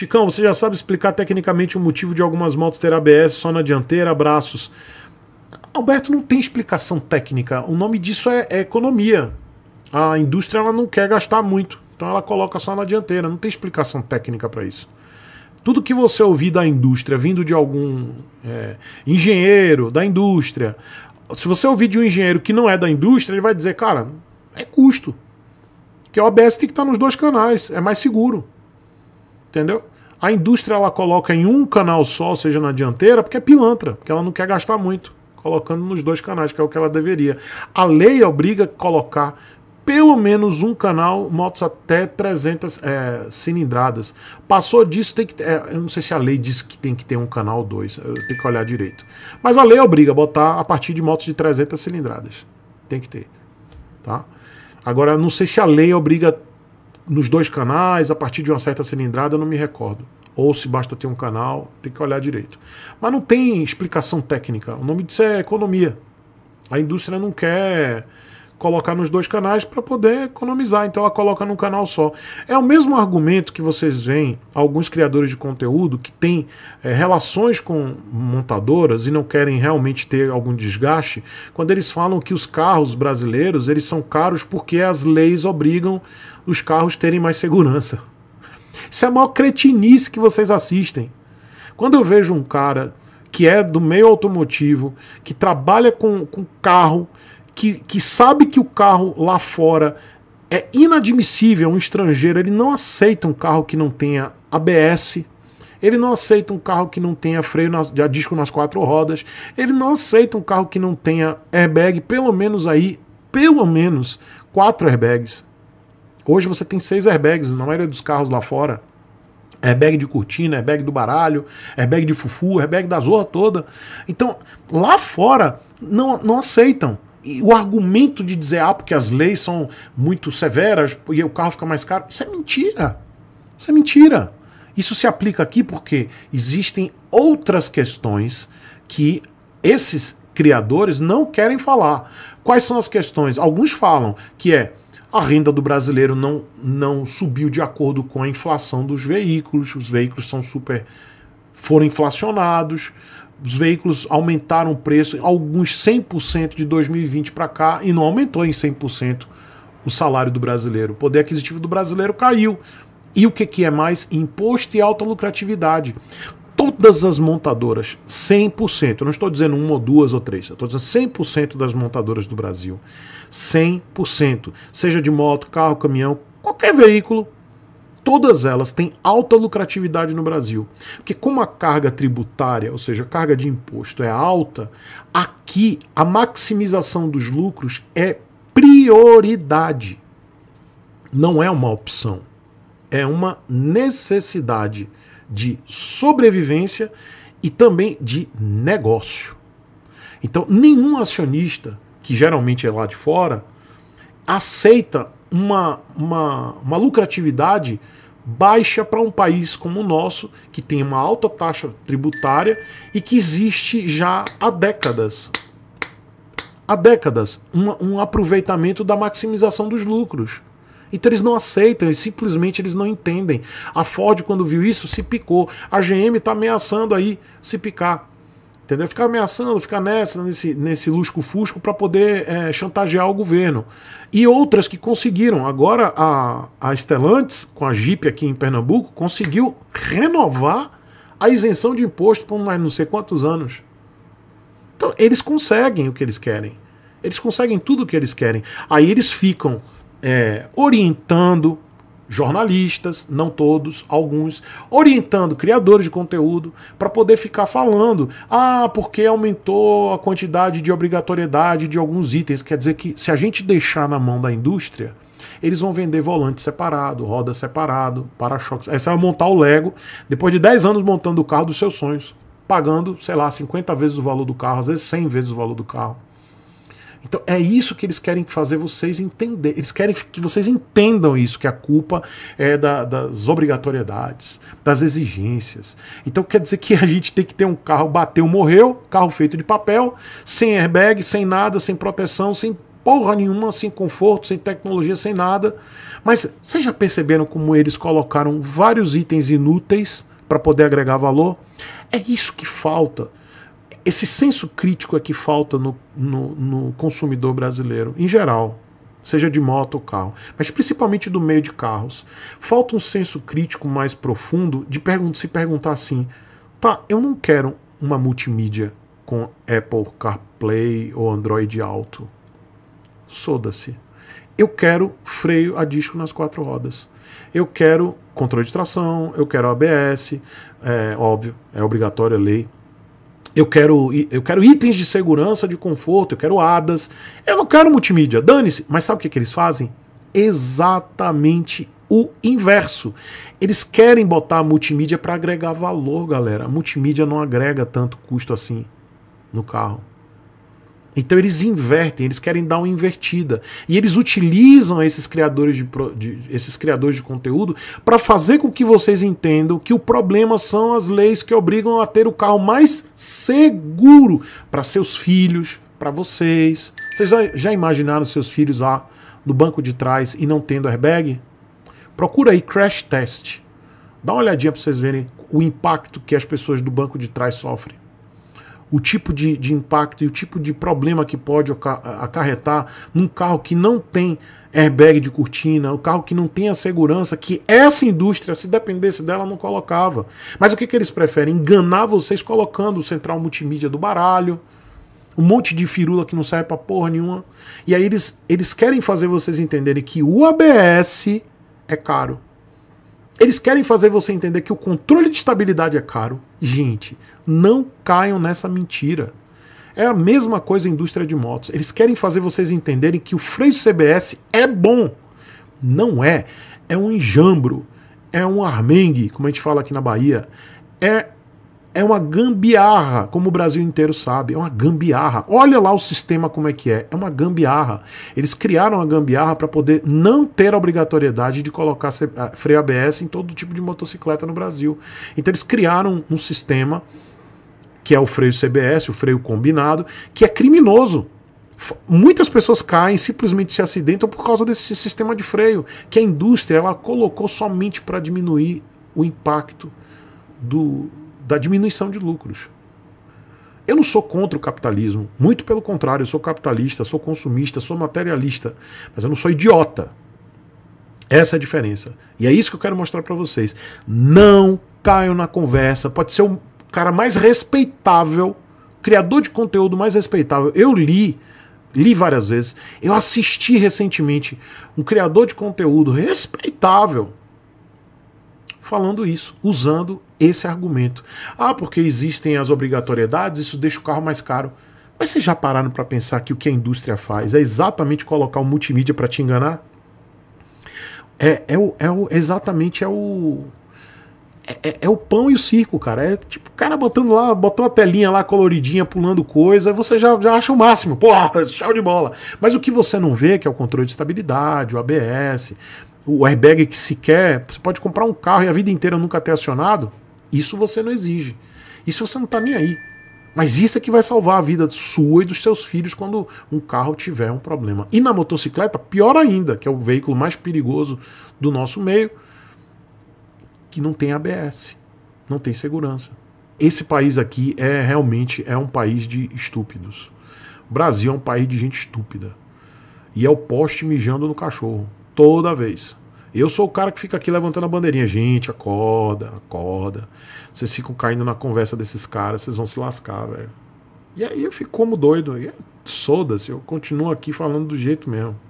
Chicão, você já sabe explicar tecnicamente o motivo de algumas motos ter ABS só na dianteira? Abraços. Alberto, não tem explicação técnica. O nome disso é, é economia. A indústria ela não quer gastar muito, então ela coloca só na dianteira. Não tem explicação técnica para isso. Tudo que você ouvir da indústria, vindo de algum é, engenheiro da indústria, se você ouvir de um engenheiro que não é da indústria, ele vai dizer, cara, é custo. Que o ABS tem que estar tá nos dois canais, é mais seguro. Entendeu? A indústria ela coloca em um canal só, ou seja, na dianteira, porque é pilantra, porque ela não quer gastar muito, colocando nos dois canais, que é o que ela deveria. A lei obriga a colocar pelo menos um canal, motos até 300 é, cilindradas. Passou disso, tem que. É, eu não sei se a lei diz que tem que ter um canal dois, eu tenho que olhar direito. Mas a lei obriga a botar a partir de motos de 300 cilindradas. Tem que ter. Tá? Agora, não sei se a lei obriga nos dois canais, a partir de uma certa cilindrada, eu não me recordo. Ou se basta ter um canal, tem que olhar direito. Mas não tem explicação técnica. O nome disso é economia. A indústria não quer colocar nos dois canais para poder economizar. Então ela coloca num canal só. É o mesmo argumento que vocês veem alguns criadores de conteúdo que têm é, relações com montadoras e não querem realmente ter algum desgaste, quando eles falam que os carros brasileiros eles são caros porque as leis obrigam os carros terem mais segurança. Isso é a maior cretinice que vocês assistem. Quando eu vejo um cara que é do meio automotivo, que trabalha com, com carro, que, que sabe que o carro lá fora é inadmissível, um estrangeiro, ele não aceita um carro que não tenha ABS, ele não aceita um carro que não tenha freio nas, disco nas quatro rodas, ele não aceita um carro que não tenha airbag, pelo menos aí, pelo menos quatro airbags. Hoje você tem seis airbags na maioria dos carros lá fora. Airbag de cortina, airbag do baralho, airbag de fufu, airbag da zorra toda. Então, lá fora, não, não aceitam. E o argumento de dizer, ah, porque as leis são muito severas e o carro fica mais caro, isso é mentira. Isso é mentira. Isso se aplica aqui porque existem outras questões que esses criadores não querem falar. Quais são as questões? Alguns falam que é a renda do brasileiro não, não subiu de acordo com a inflação dos veículos, os veículos são super foram inflacionados os veículos aumentaram o preço, alguns 100% de 2020 para cá, e não aumentou em 100% o salário do brasileiro. O poder aquisitivo do brasileiro caiu. E o que, que é mais? Imposto e alta lucratividade. Todas as montadoras, 100%, eu não estou dizendo uma ou duas ou três, eu estou dizendo 100% das montadoras do Brasil. 100%. Seja de moto, carro, caminhão, qualquer veículo, todas elas têm alta lucratividade no Brasil. Porque como a carga tributária, ou seja, a carga de imposto é alta, aqui a maximização dos lucros é prioridade. Não é uma opção, é uma necessidade de sobrevivência e também de negócio. Então, nenhum acionista, que geralmente é lá de fora, aceita uma, uma, uma lucratividade baixa para um país como o nosso, que tem uma alta taxa tributária e que existe já há décadas. Há décadas um, um aproveitamento da maximização dos lucros. Então eles não aceitam, eles simplesmente eles não entendem. A Ford, quando viu isso, se picou. A GM está ameaçando aí se picar. Entendeu? Ficar ameaçando, ficar nessa, nesse, nesse lusco-fusco para poder é, chantagear o governo. E outras que conseguiram. Agora a, a Stellantis, com a Jeep aqui em Pernambuco, conseguiu renovar a isenção de imposto por mais não sei quantos anos. Então, eles conseguem o que eles querem. Eles conseguem tudo o que eles querem. Aí eles ficam é, orientando, jornalistas, não todos, alguns, orientando criadores de conteúdo para poder ficar falando: ah, porque aumentou a quantidade de obrigatoriedade de alguns itens. Quer dizer que se a gente deixar na mão da indústria, eles vão vender volante separado, roda separado, para-choques. Aí você vai montar o Lego, depois de 10 anos montando o carro dos seus sonhos, pagando, sei lá, 50 vezes o valor do carro, às vezes 100 vezes o valor do carro. Então é isso que eles querem fazer vocês entender. Eles querem que vocês entendam isso, que a culpa é da, das obrigatoriedades, das exigências. Então quer dizer que a gente tem que ter um carro bateu, morreu, carro feito de papel, sem airbag, sem nada, sem proteção, sem porra nenhuma, sem conforto, sem tecnologia, sem nada. Mas vocês já perceberam como eles colocaram vários itens inúteis para poder agregar valor? É isso que falta esse senso crítico é que falta no, no, no consumidor brasileiro, em geral, seja de moto ou carro, mas principalmente do meio de carros. Falta um senso crítico mais profundo de pergun se perguntar assim: tá, eu não quero uma multimídia com Apple CarPlay ou Android Auto. Soda-se. Eu quero freio a disco nas quatro rodas. Eu quero controle de tração, eu quero ABS, é óbvio, é obrigatória a lei eu quero, eu quero itens de segurança, de conforto, eu quero ADAS, eu não quero multimídia, dane-se. Mas sabe o que, que eles fazem? Exatamente o inverso. Eles querem botar a multimídia para agregar valor, galera. A multimídia não agrega tanto custo assim no carro. Então eles invertem, eles querem dar uma invertida. E eles utilizam esses criadores de, de esses criadores de conteúdo para fazer com que vocês entendam que o problema são as leis que obrigam a ter o carro mais seguro para seus filhos, para vocês. Vocês já imaginaram seus filhos lá no banco de trás e não tendo airbag? Procura aí crash test. Dá uma olhadinha para vocês verem o impacto que as pessoas do banco de trás sofrem o tipo de, de impacto e o tipo de problema que pode acarretar num carro que não tem airbag de cortina, o um carro que não tem a segurança que essa indústria, se dependesse dela, não colocava. Mas o que, que eles preferem? Enganar vocês colocando o central multimídia do baralho, um monte de firula que não serve pra porra nenhuma. E aí eles, eles querem fazer vocês entenderem que o ABS é caro. Eles querem fazer você entender que o controle de estabilidade é caro. Gente, não caiam nessa mentira. É a mesma coisa a indústria de motos. Eles querem fazer vocês entenderem que o freio CBS é bom. Não é. É um enjambro. É um armengue, como a gente fala aqui na Bahia. É é uma gambiarra, como o Brasil inteiro sabe, é uma gambiarra. Olha lá o sistema como é que é, é uma gambiarra. Eles criaram a gambiarra para poder não ter a obrigatoriedade de colocar freio ABS em todo tipo de motocicleta no Brasil. Então eles criaram um sistema que é o freio CBS, o freio combinado, que é criminoso. Muitas pessoas caem, simplesmente se acidentam por causa desse sistema de freio que a indústria ela colocou somente para diminuir o impacto do, da diminuição de lucros. Eu não sou contra o capitalismo, muito pelo contrário, eu sou capitalista, sou consumista, sou materialista, mas eu não sou idiota. Essa é a diferença. E é isso que eu quero mostrar para vocês. Não caiam na conversa. Pode ser o cara mais respeitável, criador de conteúdo mais respeitável. Eu li, li várias vezes. Eu assisti recentemente um criador de conteúdo respeitável falando isso, usando esse argumento. Ah, porque existem as obrigatoriedades, isso deixa o carro mais caro. Mas vocês já pararam para pensar que o que a indústria faz é exatamente colocar o multimídia para te enganar? É, é, o, é o, exatamente é o, é, é, é, o pão e o circo, cara. É tipo, o cara botando lá, botou a telinha lá coloridinha, pulando coisa, você já, já acha o máximo. Porra, show de bola. Mas o que você não vê, é que é o controle de estabilidade, o ABS, o airbag que se quer, você pode comprar um carro e a vida inteira nunca ter acionado, isso você não exige. Isso você não está nem aí. Mas isso é que vai salvar a vida sua e dos seus filhos quando um carro tiver um problema. E na motocicleta, pior ainda, que é o veículo mais perigoso do nosso meio, que não tem ABS, não tem segurança. Esse país aqui é realmente é um país de estúpidos. O Brasil é um país de gente estúpida. E é o poste mijando no cachorro. Toda vez. Eu sou o cara que fica aqui levantando a bandeirinha. Gente, acorda, acorda. Vocês ficam caindo na conversa desses caras, vocês vão se lascar, velho. E aí eu fico como doido. Soda-se, é, eu continuo aqui falando do jeito mesmo.